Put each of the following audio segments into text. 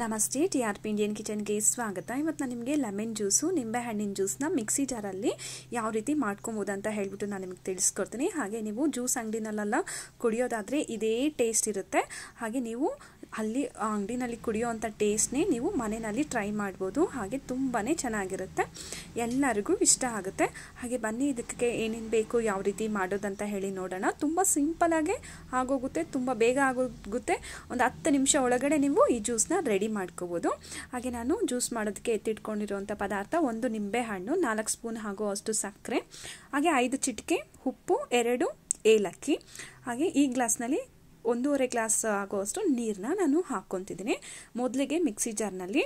ನಮಸ್ತೆ T R P Indian ಕಿಚನ್ಗೆ ಸ್ವಾಗತ ಇವತ್ತು ನಾನು ನಿಮಗೆ ಲೆಮನ್ ಜ್ಯೂಸು ನಿಂಬೆಹಣ್ಣಿನ ಜ್ಯೂಸ್ನ ಮಿಕ್ಸಿ ಜಾರಲ್ಲಿ ಯಾವ ರೀತಿ ಮಾಡ್ಕೊಬೋದು ಅಂತ ಹೇಳಿಬಿಟ್ಟು ನಾನು ನಿಮಗೆ ತಿಳಿಸ್ಕೊಡ್ತೀನಿ ಹಾಗೆ ನೀವು ಜ್ಯೂಸ್ ಅಂಗಡಿನಲ್ಲೆಲ್ಲ ಕುಡಿಯೋದಾದರೆ ಇದೇ ಟೇಸ್ಟ್ ಇರುತ್ತೆ ಹಾಗೆ ನೀವು ಅಲ್ಲಿ ಅಂಗಡಿನಲ್ಲಿ ಅಂಥ ಟೇಸ್ಟ್ನೇ ನೀವು ಮನೆಯಲ್ಲಿ ಟ್ರೈ ಮಾಡ್ಬೋದು ಹಾಗೆ ತುಂಬಾ ಚೆನ್ನಾಗಿರುತ್ತೆ ಎಲ್ಲರಿಗೂ ಇಷ್ಟ ಆಗುತ್ತೆ ಹಾಗೆ ಬನ್ನಿ ಇದಕ್ಕೆ ಏನೇನು ಬೇಕು ಯಾವ ರೀತಿ ಮಾಡೋದಂತ ಹೇಳಿ ನೋಡೋಣ ತುಂಬ ಸಿಂಪಲಾಗೆ ಆಗೋಗುತ್ತೆ ತುಂಬ ಬೇಗ ಆಗೋಗುತ್ತೆ ಒಂದು ಹತ್ತು ನಿಮಿಷ ಒಳಗಡೆ ನೀವು ಈ ಜ್ಯೂಸ್ನ ರೆಡಿ ರೆಡಿ ಮಾಡ್ಕೋಬೋದು ಹಾಗೆ ನಾನು ಜ್ಯೂಸ್ ಮಾಡೋದಕ್ಕೆ ಎತ್ತಿಟ್ಕೊಂಡಿರುವಂಥ ಪದಾರ್ಥ ಒಂದು ನಿಂಬೆ ಹಣ್ಣು ನಾಲ್ಕು ಸ್ಪೂನ್ ಹಾಗೂ ಅಷ್ಟು ಸಕ್ಕರೆ ಹಾಗೆ ಐದು ಚಿಟಿಕೆ ಉಪ್ಪು ಎರಡು ಏಲಕ್ಕಿ ಹಾಗೆ ಈ ಗ್ಲಾಸ್ನಲ್ಲಿ ಒಂದೂವರೆ ಗ್ಲಾಸ್ ಆಗುವಷ್ಟು ನೀರನ್ನ ನಾನು ಹಾಕ್ಕೊತಿದ್ದೀನಿ ಮೊದಲಿಗೆ ಮಿಕ್ಸಿ ಜಾರ್ನಲ್ಲಿ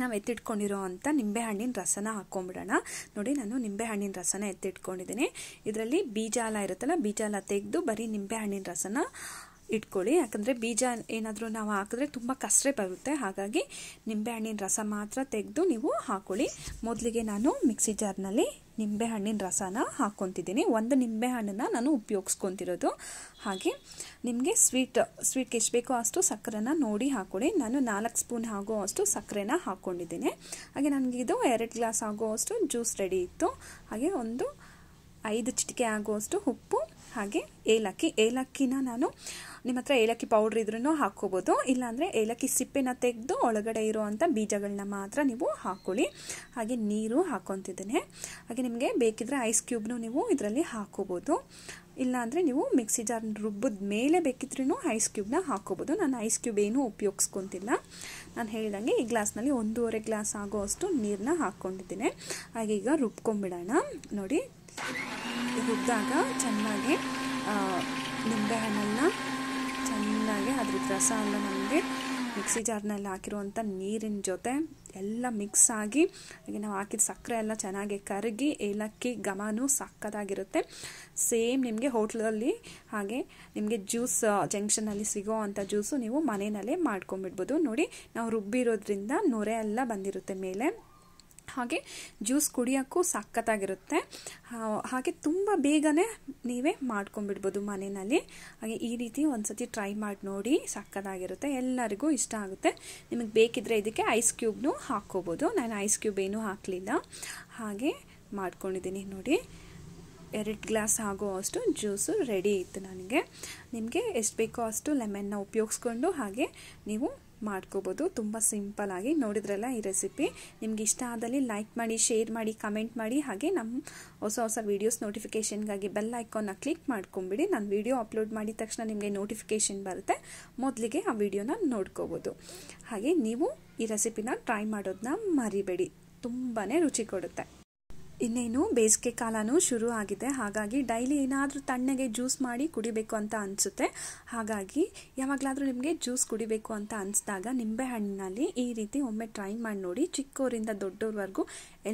ನಾವು ಎತ್ತಿಟ್ಕೊಂಡಿರೋ ಅಂಥ ನಿಂಬೆಹಣ್ಣಿನ ರಸನ ಹಾಕ್ಕೊಂಬಿಡೋಣ ನೋಡಿ ನಾನು ನಿಂಬೆಹಣ್ಣಿನ ರಸನ ಎತ್ತಿಟ್ಕೊಂಡಿದ್ದೀನಿ ಇದರಲ್ಲಿ ಬೀಜ ಎಲ್ಲ ಇರುತ್ತಲ್ಲ ಬೀಜ ಎಲ್ಲ ತೆಗೆದು ಬರೀ ನಿಂಬೆಹಣ್ಣಿನ ರಸನ ಇಟ್ಕೊಳ್ಳಿ ಯಾಕಂದರೆ ಬೀಜ ಏನಾದರೂ ನಾವು ಹಾಕಿದ್ರೆ ತುಂಬ ಕಸರೆ ಬರುತ್ತೆ ಹಾಗಾಗಿ ನಿಂಬೆಹಣ್ಣಿನ ರಸ ಮಾತ್ರ ತೆಗೆದು ನೀವು ಹಾಕೊಳ್ಳಿ ಮೊದಲಿಗೆ ನಾನು ಮಿಕ್ಸಿ ಜಾರ್ನಲ್ಲಿ ನಿಂಬೆಹಣ್ಣಿನ ರಸನ ಹಾಕ್ಕೊತಿದ್ದೀನಿ ಒಂದು ಹಣ್ಣನ್ನು ನಾನು ಉಪಯೋಗಿಸ್ಕೊತಿರೋದು ಹಾಗೆ ನಿಮಗೆ ಸ್ವೀಟ್ ಸ್ವೀಟ್ಗೆ ಎಷ್ಟು ಬೇಕೋ ಅಷ್ಟು ಸಕ್ಕರೆನ ನೋಡಿ ಹಾಕ್ಕೊಳ್ಳಿ ನಾನು ನಾಲ್ಕು ಸ್ಪೂನ್ ಆಗೋ ಅಷ್ಟು ಸಕ್ಕರೆನ ಹಾಕ್ಕೊಂಡಿದ್ದೀನಿ ಹಾಗೆ ನನಗಿದು ಎರಡು ಗ್ಲಾಸ್ ಆಗೋ ಅಷ್ಟು ಜ್ಯೂಸ್ ರೆಡಿ ಇತ್ತು ಹಾಗೆ ಒಂದು ಐದು ಚಿಟಿಕೆ ಅಷ್ಟು ಉಪ್ಪು ಹಾಗೆ ಏಲಕ್ಕಿ ಏಲಕ್ಕಿನ ನಾನು ನಿಮ್ಮ ಹತ್ರ ಏಲಕ್ಕಿ ಪೌಡ್ರ್ ಇದ್ರೂ ಹಾಕ್ಕೋಬೋದು ಇಲ್ಲಾಂದರೆ ಏಲಕ್ಕಿ ಸಿಪ್ಪೆನ ತೆಗೆದು ಒಳಗಡೆ ಇರುವಂತ ಬೀಜಗಳನ್ನ ಮಾತ್ರ ನೀವು ಹಾಕ್ಕೊಳ್ಳಿ ಹಾಗೆ ನೀರು ಹಾಕ್ಕೊತಿದ್ದೀನಿ ಹಾಗೆ ನಿಮಗೆ ಬೇಕಿದ್ರೆ ಐಸ್ ಕ್ಯೂಬ್ನು ನೀವು ಇದರಲ್ಲಿ ಹಾಕ್ಕೋಬೋದು ಇಲ್ಲಾಂದರೆ ನೀವು ಮಿಕ್ಸಿ ಜಾರ್ ರುಬ್ಬದ ಮೇಲೆ ಬೇಕಿದ್ರೂ ಐಸ್ ಕ್ಯೂಬ್ನ ಹಾಕ್ಕೋಬೋದು ನಾನು ಐಸ್ ಕ್ಯೂಬ್ ಏನೂ ಉಪಯೋಗಿಸ್ಕೊತಿಲ್ಲ ನಾನು ಹೇಳಿದಂಗೆ ಈ ಗ್ಲಾಸ್ನಲ್ಲಿ ಒಂದೂವರೆ ಗ್ಲಾಸ್ ಆಗೋ ಅಷ್ಟು ನೀರನ್ನ ಹಾಕ್ಕೊಂಡಿದ್ದೀನಿ ಹಾಗೆ ಈಗ ರುಬ್ಕೊಂಬಿಡೋಣ ನೋಡಿ ರುಬ್ಬಿದಾಗ ಚೆನ್ನಾಗಿ ನಿಂಬೆಹಣ್ಣನ್ನು ಚೆನ್ನಾಗಿ ಅದ್ರ ರಸ ಎಲ್ಲ ನಮಗೆ ಮಿಕ್ಸಿ ಜಾರ್ನಲ್ಲಿ ಹಾಕಿರುವಂಥ ನೀರಿನ ಜೊತೆ ಎಲ್ಲ ಮಿಕ್ಸ್ ಆಗಿ ಹಾಗೆ ನಾವು ಹಾಕಿದ ಸಕ್ಕರೆ ಎಲ್ಲ ಚೆನ್ನಾಗಿ ಕರಗಿ ಏಲಕ್ಕಿ ಘಮನೂ ಸಕ್ಕದಾಗಿರುತ್ತೆ ಸೇಮ್ ನಿಮಗೆ ಹೋಟ್ಲಲ್ಲಿ ಹಾಗೆ ನಿಮಗೆ ಜ್ಯೂಸ್ ಜಂಕ್ಷನಲ್ಲಿ ಸಿಗೋ ಅಂಥ ಜ್ಯೂಸು ನೀವು ಮನೆಯಲ್ಲೇ ಮಾಡ್ಕೊಂಬಿಡ್ಬೋದು ನೋಡಿ ನಾವು ರುಬ್ಬಿರೋದ್ರಿಂದ ನೊರೆ ಎಲ್ಲ ಬಂದಿರುತ್ತೆ ಮೇಲೆ ಹಾಗೆ ಜ್ಯೂಸ್ ಕುಡಿಯೋಕ್ಕೂ ಸಖತ್ತಾಗಿರುತ್ತೆ ಹಾಗೆ ತುಂಬ ಬೇಗನೆ ನೀವೇ ಮಾಡ್ಕೊಂಡ್ಬಿಡ್ಬೋದು ಮನೆಯಲ್ಲಿ ಹಾಗೆ ಈ ರೀತಿ ಒಂದು ಸತಿ ಟ್ರೈ ಮಾಡಿ ನೋಡಿ ಸಖತ್ತಾಗಿರುತ್ತೆ ಎಲ್ಲರಿಗೂ ಇಷ್ಟ ಆಗುತ್ತೆ ನಿಮಗೆ ಬೇಕಿದ್ರೆ ಇದಕ್ಕೆ ಐಸ್ ಕ್ಯೂಬ್ನು ಹಾಕ್ಕೋಬೋದು ನಾನು ಐಸ್ ಕ್ಯೂಬ್ ಏನೂ ಹಾಕಲಿಲ್ಲ ಹಾಗೆ ಮಾಡ್ಕೊಂಡಿದ್ದೀನಿ ನೋಡಿ ಎರಡು ಗ್ಲಾಸ್ ಆಗೋ ಅಷ್ಟು ಜ್ಯೂಸು ರೆಡಿ ಇತ್ತು ನನಗೆ ನಿಮಗೆ ಎಷ್ಟು ಬೇಕೋ ಅಷ್ಟು ಲೆಮನ್ನ ಉಪಯೋಗಿಸ್ಕೊಂಡು ಹಾಗೆ ನೀವು ಮಾಡ್ಕೋಬೋದು ತುಂಬ ಆಗಿ ನೋಡಿದ್ರಲ್ಲ ಈ ರೆಸಿಪಿ ನಿಮ್ಗೆ ಇಷ್ಟ ಆದಲ್ಲಿ ಲೈಕ್ ಮಾಡಿ ಶೇರ್ ಮಾಡಿ ಕಮೆಂಟ್ ಮಾಡಿ ಹಾಗೆ ನಮ್ಮ ಹೊಸ ಹೊಸ ವೀಡಿಯೋಸ್ ನೋಟಿಫಿಕೇಷನ್ಗಾಗಿ ಬೆಲ್ ಐಕಾನ್ನ ಕ್ಲಿಕ್ ಮಾಡ್ಕೊಂಬಿಡಿ ನಾನು ವೀಡಿಯೋ ಅಪ್ಲೋಡ್ ಮಾಡಿದ ತಕ್ಷಣ ನಿಮಗೆ ನೋಟಿಫಿಕೇಷನ್ ಬರುತ್ತೆ ಮೊದಲಿಗೆ ಆ ವಿಡಿಯೋನ ನೋಡ್ಕೋಬೋದು ಹಾಗೆ ನೀವು ಈ ರೆಸಿಪಿನ ಟ್ರೈ ಮಾಡೋದನ್ನ ಮರಿಬೇಡಿ ತುಂಬಾ ರುಚಿ ಕೊಡುತ್ತೆ ಇನ್ನೇನು ಬೇಸಿಗೆ ಕಾಲವೂ ಶುರು ಆಗಿದೆ ಹಾಗಾಗಿ ಡೈಲಿ ಏನಾದರೂ ತಣ್ಣಗೆ ಜ್ಯೂಸ್ ಮಾಡಿ ಕುಡಿಬೇಕು ಅಂತ ಅನಿಸುತ್ತೆ ಹಾಗಾಗಿ ಯಾವಾಗಲಾದರೂ ನಿಮಗೆ ಜ್ಯೂಸ್ ಕುಡಿಬೇಕು ಅಂತ ಅನಿಸಿದಾಗ ನಿಂಬೆ ಹಣ್ಣಿನಲ್ಲಿ ಈ ರೀತಿ ಒಮ್ಮೆ ಟ್ರೈ ಮಾಡಿ ನೋಡಿ ಚಿಕ್ಕವರಿಂದ ದೊಡ್ಡವ್ರವರೆಗೂ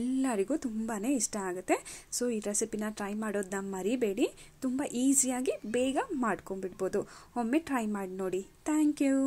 ಎಲ್ಲರಿಗೂ ತುಂಬಾ ಇಷ್ಟ ಆಗುತ್ತೆ ಸೊ ಈ ರೆಸಿಪಿನ ಟ್ರೈ ಮಾಡೋದನ್ನ ಮರಿಬೇಡಿ ತುಂಬ ಈಸಿಯಾಗಿ ಬೇಗ ಮಾಡ್ಕೊಂಬಿಡ್ಬೋದು ಒಮ್ಮೆ ಟ್ರೈ ಮಾಡಿ ನೋಡಿ ಥ್ಯಾಂಕ್ ಯು